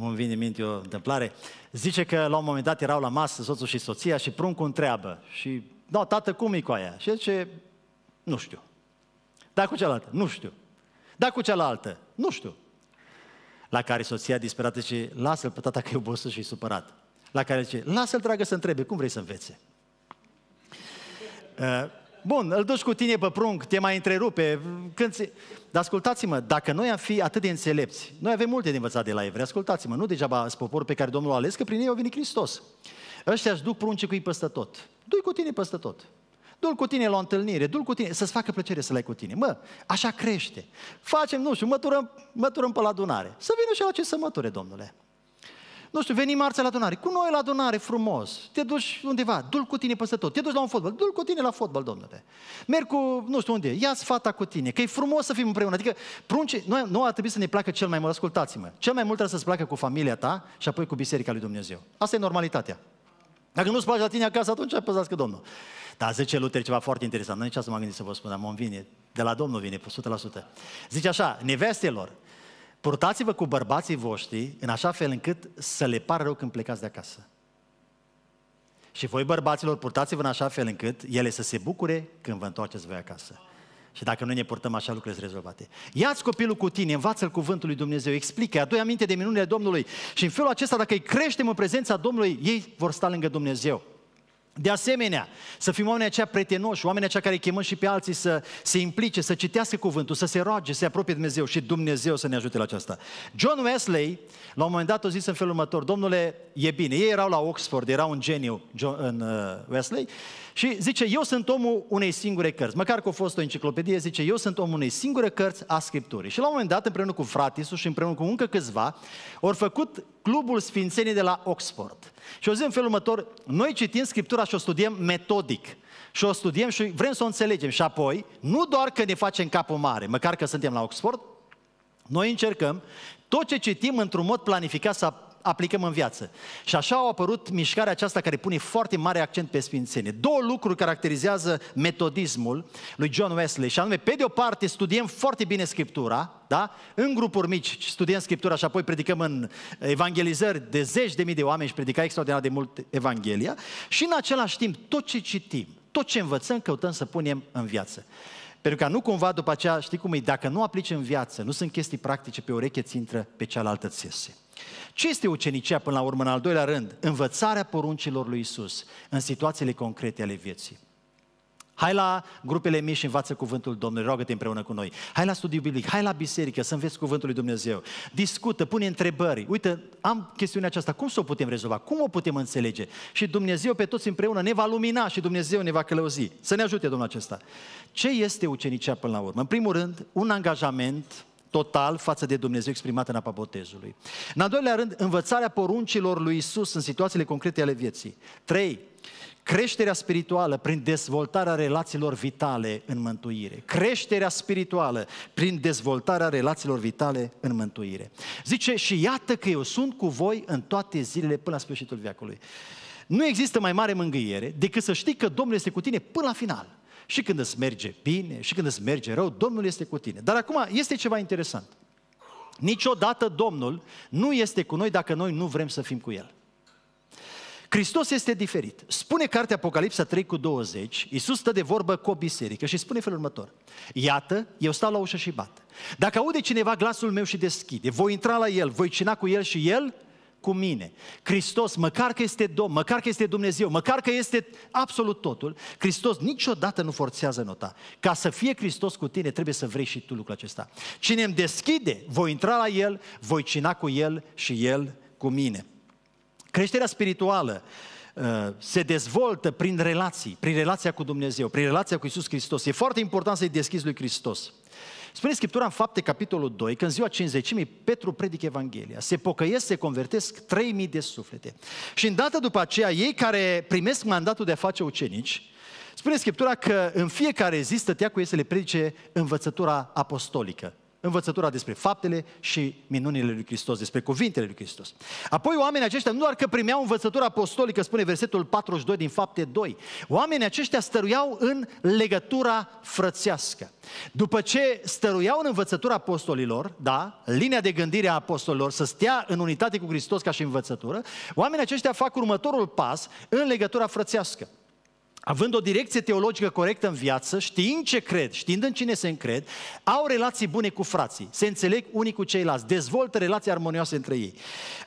îmi vine în minte o întâmplare, zice că la un moment dat erau la masă soțul și soția și pruncul întreabă și da, tată, cum e cu aia? Și el zice, nu știu. Da, cu cealaltă? Nu știu. Da, cu cealaltă? Nu știu. La care soția disperată zice, lasă-l pe tata că e obosit și supărat. La care zice, lasă-l, dragă, să întrebe, cum vrei să învețe? Uh, bun, îl duci cu tine pe prunc, te mai întrerupe. Când se... Dar ascultați-mă, dacă noi am fi atât de înțelepți, noi avem multe de învățat de la evrei, ascultați-mă, nu degeaba sunt poporul pe care Domnul a ales, că prin ei a venit Hristos. Ăștia își duc prunce cu ei peste tot. Du-i cu tine peste tot. Du-l cu tine la o întâlnire, du-l cu tine, să-ți facă plăcere să-l ai cu tine. Mă, așa crește. Facem, nu știu, măturăm, măturăm pe la adunare. Să vină și la ce să măture, domnule. Nu știu, veni marțea la adunare. Cu noi la adunare, frumos. Te duci undeva, du-l cu tine peste tot. Te duci la un fotbal, du-l cu tine la fotbal, domnule. Merg cu, nu știu unde, ia fata cu tine, că e frumos să fim împreună. Adică, prunce, noi, nu ar trebui să ne placă cel mai mult, ascultați-mă. Cel mai mult trebuie să-ți placă cu familia ta și apoi cu biserica lui Dumnezeu. Asta e normalitatea. Dacă nu-ți place la tine acasă, atunci păzească Domnul. Dar zice Luther ceva foarte interesant. Nu nici să mă gândesc să vă spun, dar mă vine. De la Domnul vine, 100%. Zice așa, nevestelor, purtați-vă cu bărbații voștri în așa fel încât să le pară rău când plecați de acasă. Și voi bărbaților, purtați-vă în așa fel încât ele să se bucure când vă întoarceți voi acasă. Și dacă noi ne purtăm așa, lucrurile sunt rezolvate. Iați copilul cu tine, învață-l cuvântul lui Dumnezeu, explică, adu-i aminte de minunile Domnului și în felul acesta, dacă îi creștem în prezența Domnului, ei vor sta lângă Dumnezeu. De asemenea, să fim oameni aceia prietenoși, oameni aceia care chemăm și pe alții să se implice, să citească cuvântul, să se roage, să se apropie de Dumnezeu și Dumnezeu să ne ajute la aceasta. John Wesley, la un moment dat, a zis în felul următor, domnule, e bine, ei erau la Oxford, erau un geniu, John uh, Wesley, și zice, eu sunt omul unei singure cărți. Măcar că a fost o enciclopedie, zice, eu sunt omul unei singure cărți a Scripturii. Și la un moment dat, împreună cu Fratisul și împreună cu încă câțiva, au făcut Clubul Sfințenii de la Oxford. Și o zi în felul următor, noi citim Scriptura și o studiem metodic și o studiem și vrem să o înțelegem. Și apoi, nu doar că ne facem capul mare, măcar că suntem la Oxford, noi încercăm tot ce citim într-un mod planificat să aplicăm în viață. Și așa a apărut mișcarea aceasta care pune foarte mare accent pe sfințenie. Două lucruri caracterizează metodismul lui John Wesley și anume, pe de o parte, studiem foarte bine Scriptura, da? În grupuri mici studiem Scriptura și apoi predicăm în evangelizări de zeci de mii de oameni și predica extraordinar de mult Evanghelia și în același timp tot ce citim, tot ce învățăm, căutăm să punem în viață. Pentru că nu cumva după aceea, știi cum e, dacă nu aplici în viață, nu sunt chestii practice pe o reche ți intră pe cealaltă țese. Ce este ucenicia până la urmă, în al doilea rând? Învățarea poruncilor lui Isus în situațiile concrete ale vieții. Hai la grupele mici și învață cuvântul Domnului, roagă-te împreună cu noi. Hai la studiu biblic, hai la biserică să înveți cuvântul lui Dumnezeu. Discută, pune întrebări. Uite, am chestiunea aceasta, cum să o putem rezolva? Cum o putem înțelege? Și Dumnezeu pe toți împreună ne va lumina și Dumnezeu ne va călăuzi. Să ne ajute Domnul acesta. Ce este ucenicia până la urmă? În primul rând, un angajament total față de Dumnezeu exprimată în apa botezului. În al doilea rând, învățarea poruncilor lui Isus în situațiile concrete ale vieții. 3. Creșterea spirituală prin dezvoltarea relațiilor vitale în mântuire. Creșterea spirituală prin dezvoltarea relațiilor vitale în mântuire. Zice, și iată că eu sunt cu voi în toate zilele până la sfârșitul veacului. Nu există mai mare mângâiere decât să știi că Domnul este cu tine până la final. Și când îți merge bine, și când îți merge rău, Domnul este cu tine. Dar acum este ceva interesant. Niciodată Domnul nu este cu noi dacă noi nu vrem să fim cu El. Hristos este diferit. Spune cartea Apocalipsa 3 cu 20, Iisus stă de vorbă cu o biserică și spune felul următor. Iată, eu stau la ușă și bat. Dacă aude cineva glasul meu și deschide, voi intra la el, voi cina cu el și el cu mine. Hristos, măcar că este Domn, măcar că este Dumnezeu, măcar că este absolut totul, Hristos niciodată nu forțează nota. Ca să fie Hristos cu tine, trebuie să vrei și tu lucrul acesta. Cine îmi deschide, voi intra la El, voi cina cu El și El cu mine. Creșterea spirituală uh, se dezvoltă prin relații, prin relația cu Dumnezeu, prin relația cu Isus Hristos. E foarte important să-i deschizi lui Hristos. Spune Scriptura în fapte capitolul 2 că în ziua cinzecimii Petru predică Evanghelia. Se pocăiesc, se convertesc 3000 de suflete. Și în data după aceea, ei care primesc mandatul de a face ucenici, spune Scriptura că în fiecare zi stătea cu ei să le predice învățătura apostolică învățătura despre faptele și minunile lui Hristos, despre cuvintele lui Hristos. Apoi oamenii aceștia nu doar că primeau învățătura apostolică, spune versetul 42 din fapte 2, oamenii aceștia stăruiau în legătura frățească. După ce stăruiau în învățătura apostolilor, da, linia de gândire a apostolilor să stea în unitate cu Hristos ca și învățătură, oamenii aceștia fac următorul pas în legătura frățească având o direcție teologică corectă în viață, știind ce cred, știind în cine se încred, au relații bune cu frații, se înțeleg unii cu ceilalți, dezvoltă relații armonioase între ei.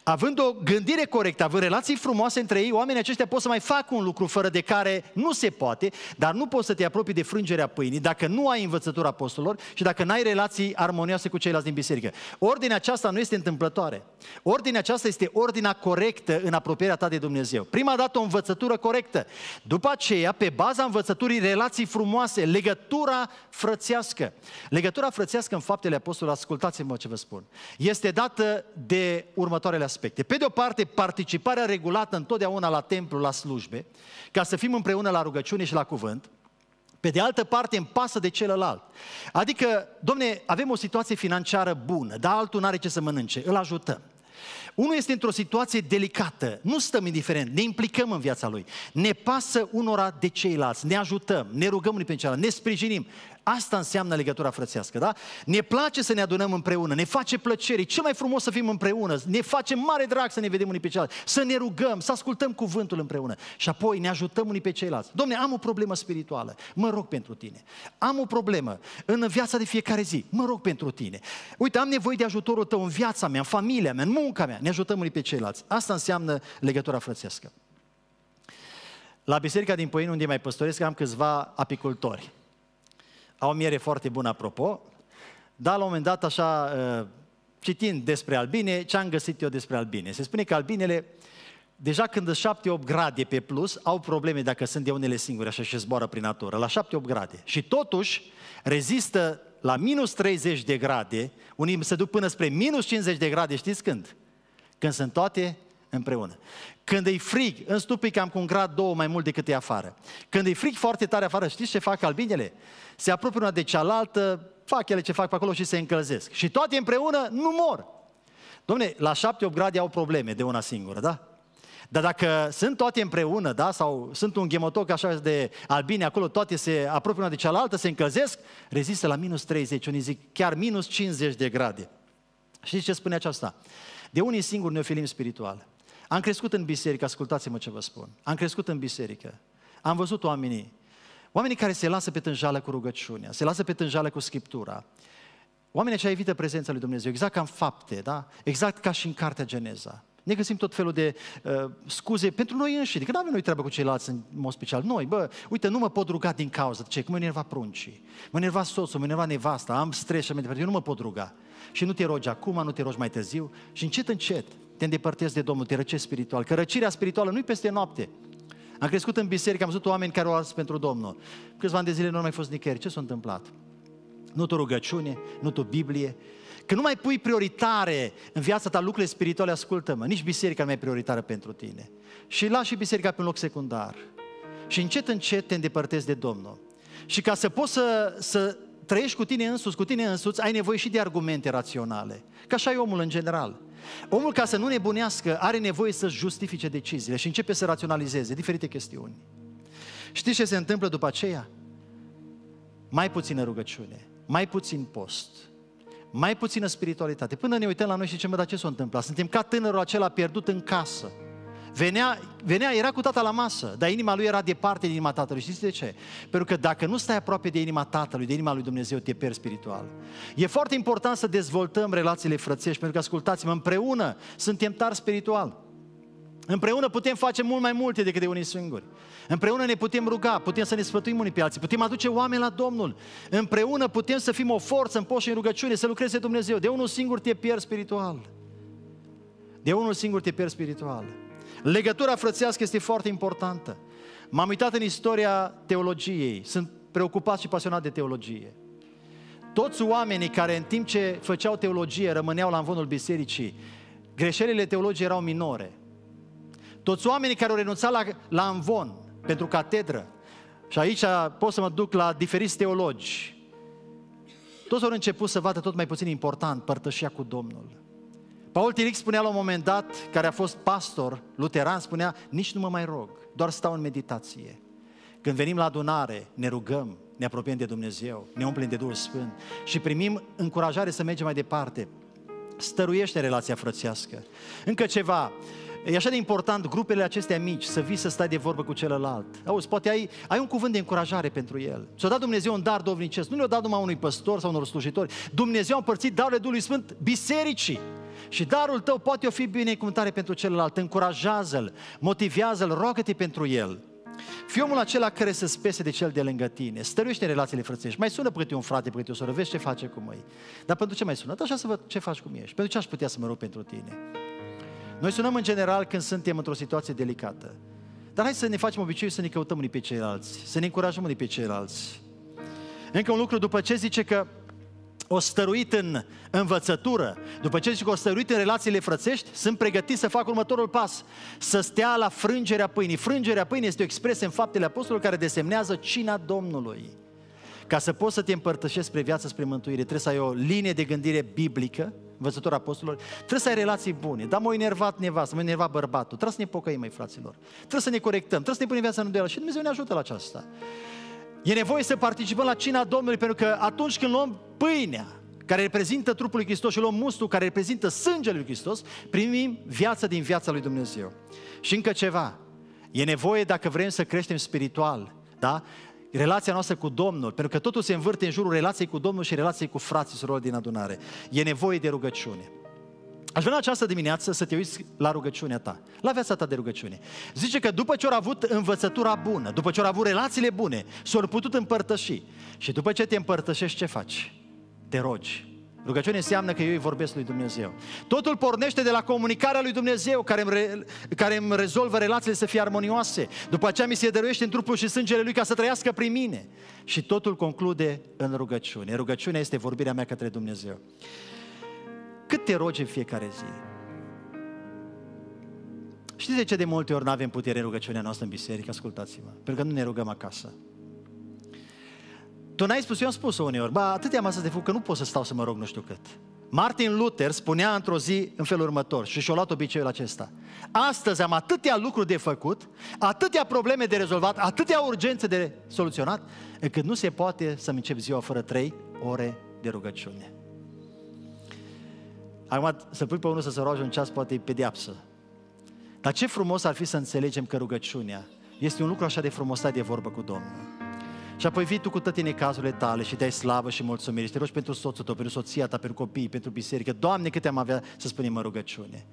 Având o gândire corectă, având relații frumoase între ei, oamenii aceștia pot să mai facă un lucru fără de care nu se poate, dar nu poți să te apropii de frângerea pâinii dacă nu ai învățătura apostolilor și dacă n-ai relații armonioase cu ceilalți din biserică. Ordinea aceasta nu este întâmplătoare. Ordinea aceasta este ordinea corectă în apropierea ta de Dumnezeu. Prima dată o învățătură corectă. După aceea aceea, pe baza învățăturii relații frumoase, legătura frățească. Legătura frățească în faptele apostolului, ascultați-mă ce vă spun, este dată de următoarele aspecte. Pe de o parte, participarea regulată întotdeauna la templu, la slujbe, ca să fim împreună la rugăciune și la cuvânt, pe de altă parte, îmi pasă de celălalt. Adică, domne, avem o situație financiară bună, dar altul nu are ce să mănânce, îl ajutăm. Unul este într-o situație delicată, nu stăm indiferent, ne implicăm în viața lui, ne pasă unora de ceilalți, ne ajutăm, ne rugăm unii pe ceilalți, ne sprijinim. Asta înseamnă legătura frățească, da? Ne place să ne adunăm împreună, ne face plăcere, ce mai frumos să fim împreună, ne face mare drag să ne vedem unii pe ceilalți, să ne rugăm, să ascultăm cuvântul împreună și apoi ne ajutăm unii pe ceilalți. Domne, am o problemă spirituală, mă rog pentru tine. Am o problemă în viața de fiecare zi, mă rog pentru tine. Uite, am nevoie de ajutorul tău în viața mea, în familia mea, în munca mea, ne ajutăm unii pe ceilalți. Asta înseamnă legătura frățească. La biserica din Poieni, unde mai păstoresc, am câțiva apicultori. Au miere foarte bună, apropo. Dar la un moment dat, așa, ă, citind despre albine, ce am găsit eu despre albine? Se spune că albinele, deja când sunt 7-8 grade pe plus, au probleme dacă sunt de unele singure, așa și zboară prin natură, la 7-8 grade. Și totuși rezistă la minus 30 de grade, unii se duc până spre minus 50 de grade, știți când? Când sunt toate împreună. Când e frig, în stupi cam cu un grad, două mai mult decât e afară. Când e frig foarte tare afară, știți ce fac albinele? Se apropie una de cealaltă, fac ele ce fac pe acolo și se încălzesc. Și toate împreună nu mor. Domne, la 7-8 grade au probleme de una singură, da? Dar dacă sunt toate împreună, da, sau sunt un ghemotoc așa de albine acolo, toate se apropie una de cealaltă, se încălzesc, rezistă la minus 30, unii zic chiar minus 50 de grade. Știți ce spune aceasta? De unii singuri ne ofilim spiritual. Am crescut în biserică, ascultați-mă ce vă spun. Am crescut în biserică. Am văzut oamenii. Oamenii care se lasă pe tânjală cu rugăciunea, se lasă pe tânjală cu Scriptura. Oamenii ce evită prezența lui Dumnezeu, exact ca în fapte, da? Exact ca și în Cartea Geneza. Ne găsim tot felul de uh, scuze pentru noi înșine, că nu avem noi treabă cu ceilalți în mod special. Noi, bă, uite, nu mă pot ruga din cauza, ce? Cum mă enerva pruncii, mă enerva soțul, mă enerva nevasta, am stres și mai departe, eu nu mă pot ruga. Și nu te rogi acum, nu te rogi mai târziu și încet, încet te îndepărtezi de Domnul, te răcești spiritual. Că răcirea spirituală nu e peste noapte. Am crescut în biserică, am văzut oameni care au ars pentru Domnul. Câțiva ani de zile nu au mai fost nicăieri. Ce s-a întâmplat? Nu tu rugăciune, nu tu Biblie. Că nu mai pui prioritare în viața ta lucrurile spirituale, ascultă-mă, nici biserica nu mai e prioritară pentru tine. Și lași biserica pe un loc secundar. Și încet, încet te îndepărtezi de Domnul. Și ca să poți să, să trăiești cu tine însuți, cu tine însuți, ai nevoie și de argumente raționale. Ca așa e omul în general. Omul, ca să nu nebunească, are nevoie să justifice deciziile și începe să raționalizeze diferite chestiuni. Știți ce se întâmplă după aceea? Mai puțină rugăciune, mai puțin post, mai puțină spiritualitate. Până ne uităm la noi și zicem, dar ce se întâmplă? Suntem ca tânărul acela pierdut în casă Venea, venea, era cu tata la masă, dar inima lui era departe de inima tatălui. Știți de ce? Pentru că dacă nu stai aproape de inima tatălui, de inima lui Dumnezeu, te pierzi spiritual. E foarte important să dezvoltăm relațiile frățești, pentru că, ascultați-mă, împreună suntem tari spiritual. Împreună putem face mult mai multe decât de unii singuri. Împreună ne putem ruga, putem să ne sfătuim unii pe alții, putem aduce oameni la Domnul. Împreună putem să fim o forță în poș și în rugăciune, să lucreze Dumnezeu. De unul singur te pierzi spiritual. De unul singur te pierzi spiritual. Legătura frățească este foarte importantă. M-am uitat în istoria teologiei. Sunt preocupat și pasionat de teologie. Toți oamenii care în timp ce făceau teologie rămâneau la învonul bisericii, greșelile teologiei erau minore. Toți oamenii care au renunțat la, la învon pentru catedră, și aici pot să mă duc la diferiți teologi, toți au început să vadă tot mai puțin important părtășia cu Domnul. Paul Tiric spunea la un moment dat, care a fost pastor luteran, spunea, nici nu mă mai rog, doar stau în meditație. Când venim la adunare, ne rugăm, ne apropiem de Dumnezeu, ne umplem de Duhul Sfânt și primim încurajare să mergem mai departe. Stăruiește relația frățească. Încă ceva, E așa de important grupele acestea mici, să vii să stai de vorbă cu celălalt. Auzi, poate ai, ai un cuvânt de încurajare pentru el. Ți-a dat Dumnezeu un dar dovnicesc. Nu le-a dat numai unui păstor sau unor slujitori. Dumnezeu a împărțit darurile Duhului Sfânt bisericii. Și darul tău poate o fi binecuvântare pentru celălalt. Încurajează-l, motivează-l, roagă-te pentru el. Fii omul acela care se spese de cel de lângă tine. Stăruiește relațiile frățești. Mai sună pentru un frate, pentru o soră. Vezi ce face cu măi. Dar pentru ce mai sună? Așa să văd ce faci mine. Și Pentru ce aș putea să mă rog pentru tine? Noi sunăm în general când suntem într-o situație delicată. Dar hai să ne facem obiceiul să ne căutăm unii pe ceilalți, să ne încurajăm unii pe ceilalți. Încă un lucru, după ce zice că o stăruit în învățătură, după ce zic că o stăruit în relațiile frățești, sunt pregătiți să facă următorul pas, să stea la frângerea pâinii. Frângerea pâinii este o expresie în faptele apostolilor care desemnează cina Domnului. Ca să poți să te împărtășești spre viață, spre mântuire, trebuie să ai o linie de gândire biblică, învățător apostolilor, trebuie să ai relații bune. Dar m-a enervat nevastă, m-a enervat bărbatul, trebuie să ne pocăim, mai fraților. Trebuie să ne corectăm, trebuie să ne punem viața în îndoială și Dumnezeu ne ajută la aceasta. E nevoie să participăm la cina Domnului, pentru că atunci când luăm pâinea, care reprezintă trupul lui Hristos și luăm mustul care reprezintă sângele lui Hristos, primim viața din viața lui Dumnezeu. Și încă ceva, e nevoie dacă vrem să creștem spiritual, da? Relația noastră cu Domnul, pentru că totul se învârte în jurul relației cu Domnul și relației cu frații și din adunare. E nevoie de rugăciune. Aș vrea în această dimineață să te uiți la rugăciunea ta, la viața ta de rugăciune. Zice că după ce au avut învățătura bună, după ce au avut relațiile bune, s-au putut împărtăși. Și după ce te împărtășești, ce faci? Te rogi. Rugăciune înseamnă că eu îi vorbesc lui Dumnezeu. Totul pornește de la comunicarea lui Dumnezeu care îmi, re, care îmi rezolvă relațiile să fie armonioase. După aceea mi se dăruiește în trupul și sângele lui ca să trăiască prin mine. Și totul conclude în rugăciune. Rugăciunea este vorbirea mea către Dumnezeu. Cât te rogi în fiecare zi? Știți de ce de multe ori nu avem putere în rugăciunea noastră în biserică? Ascultați-mă, pentru că nu ne rugăm acasă. Tu n-ai spus, eu am spus-o uneori, ba, atâtea am de fug că nu pot să stau să mă rog nu știu cât. Martin Luther spunea într-o zi în felul următor și și-a luat obiceiul acesta. Astăzi am atâtea lucruri de făcut, atâtea probleme de rezolvat, atâtea urgențe de soluționat, încât nu se poate să-mi încep ziua fără trei ore de rugăciune. Acum, să pui pe unul să se roage un ceas, poate e pediapsă. Dar ce frumos ar fi să înțelegem că rugăciunea este un lucru așa de frumos, stai de vorbă cu Domnul. Și apoi vii tu cu toate necazurile tale și te-ai slavă și mulțumire și te rogi pentru soțul tău, pentru soția ta, pentru copii, pentru biserică. Doamne, câte am avea să spunem în rugăciune.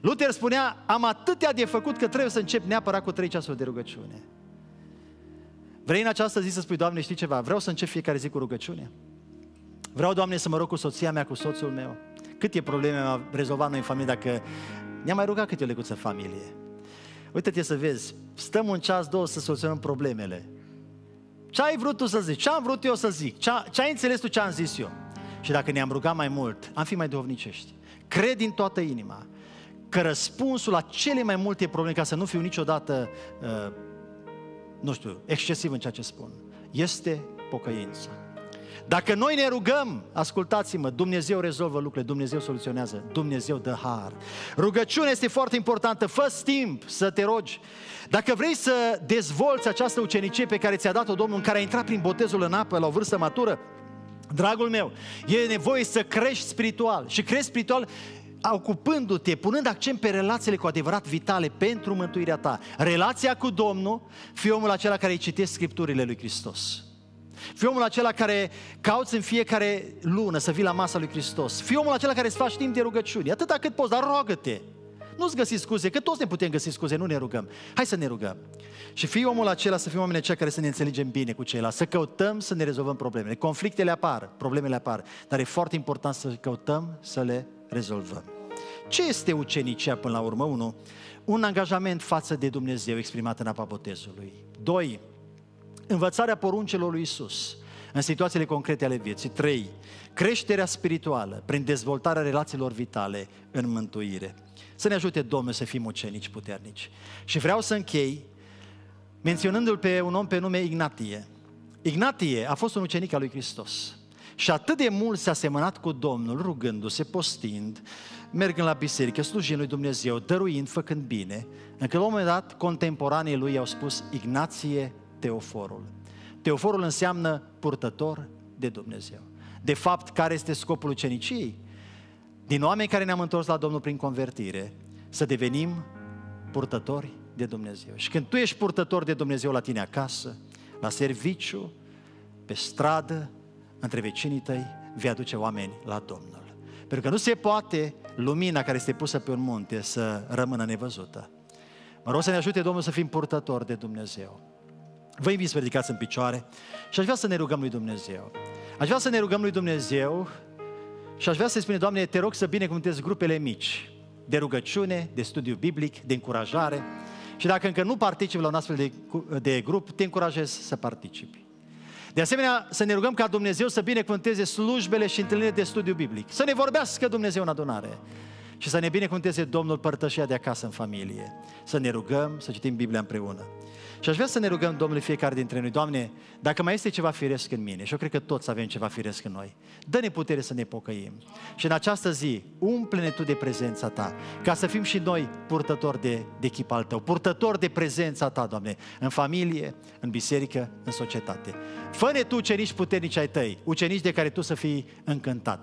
Luther spunea, am atâtea de făcut că trebuie să încep neapărat cu trei ceasuri de rugăciune. Vrei în această zi să spui, Doamne, știi ceva? Vreau să încep fiecare zi cu rugăciune. Vreau, Doamne, să mă rog cu soția mea, cu soțul meu. Câte probleme am rezolvat noi în familie dacă ne-am mai rugat câte o lecuță familie. Uită-te să vezi, stăm un ceas, două să soluționăm problemele. Ce ai vrut tu să zici? Ce am vrut eu să zic? Ce, ce ai înțeles tu ce am zis eu? Și dacă ne-am rugat mai mult, am fi mai duhovnicești. Cred din toată inima că răspunsul la cele mai multe probleme, ca să nu fiu niciodată, uh, nu știu, excesiv în ceea ce spun, este pocăința. Dacă noi ne rugăm, ascultați-mă, Dumnezeu rezolvă lucrurile, Dumnezeu soluționează, Dumnezeu dă har. Rugăciunea este foarte importantă, fă timp să te rogi. Dacă vrei să dezvolți această ucenicie pe care ți-a dat-o Domnul, în care a intrat prin botezul în apă la o vârstă matură, dragul meu, e nevoie să crești spiritual. Și crești spiritual ocupându-te, punând accent pe relațiile cu adevărat vitale pentru mântuirea ta. Relația cu Domnul, fi omul acela care îi citești scripturile lui Hristos. Fii omul acela care cauți în fiecare lună să vii la masa lui Hristos. Fii omul acela care îți faci timp de rugăciuni, atâta cât poți, dar roagă-te. Nu-ți găsi scuze, că toți ne putem găsi scuze, nu ne rugăm. Hai să ne rugăm. Și fii omul acela, să fim oamenii cei care să ne înțelegem bine cu ceilalți, să căutăm să ne rezolvăm problemele. Conflictele apar, problemele apar, dar e foarte important să căutăm să le rezolvăm. Ce este ucenicia până la urmă? Unu, Un angajament față de Dumnezeu exprimat în apa botezului. Doi, Învățarea poruncelor lui Isus în situațiile concrete ale vieții. 3. Creșterea spirituală prin dezvoltarea relațiilor vitale în mântuire. Să ne ajute Domnul să fim ucenici puternici. Și vreau să închei menționându-l pe un om pe nume Ignatie. Ignatie a fost un ucenic al lui Hristos. Și atât de mult s-a semănat cu Domnul, rugându-se, postind, mergând la biserică, slujind lui Dumnezeu, dăruind, făcând bine, încât la un moment dat contemporanii lui i-au spus, Ignație Teoforul. Teoforul înseamnă purtător de Dumnezeu. De fapt, care este scopul uceniciei? Din oameni care ne-am întors la Domnul prin convertire, să devenim purtători de Dumnezeu. Și când tu ești purtător de Dumnezeu la tine acasă, la serviciu, pe stradă, între vecinii tăi, vei aduce oameni la Domnul. Pentru că nu se poate lumina care este pusă pe un munte să rămână nevăzută. Mă rog să ne ajute Domnul să fim purtători de Dumnezeu. Vă invit să ridicați în picioare și aș vrea să ne rugăm lui Dumnezeu. Aș vrea să ne rugăm lui Dumnezeu și aș vrea să-i spune, Doamne, te rog să binecuvântezi grupele mici de rugăciune, de studiu biblic, de încurajare. Și dacă încă nu participi la un astfel de, de grup, te încurajez să participi. De asemenea, să ne rugăm ca Dumnezeu să binecuvânteze slujbele și întâlnirile de studiu biblic. Să ne vorbească Dumnezeu în adunare și să ne binecuvânteze Domnul părtășia de acasă în familie. Să ne rugăm, să citim Biblia împreună. Și aș vrea să ne rugăm Domnului fiecare dintre noi, Doamne, dacă mai este ceva firesc în mine, și eu cred că toți avem ceva firesc în noi, dă-ne putere să ne pocăim. Și în această zi, umple-ne Tu de prezența Ta, ca să fim și noi purtători de, de chip al Tău, purtători de prezența Ta, Doamne, în familie, în biserică, în societate. Fă-ne Tu ucenici puternici ai Tăi, ucenici de care Tu să fii încântat.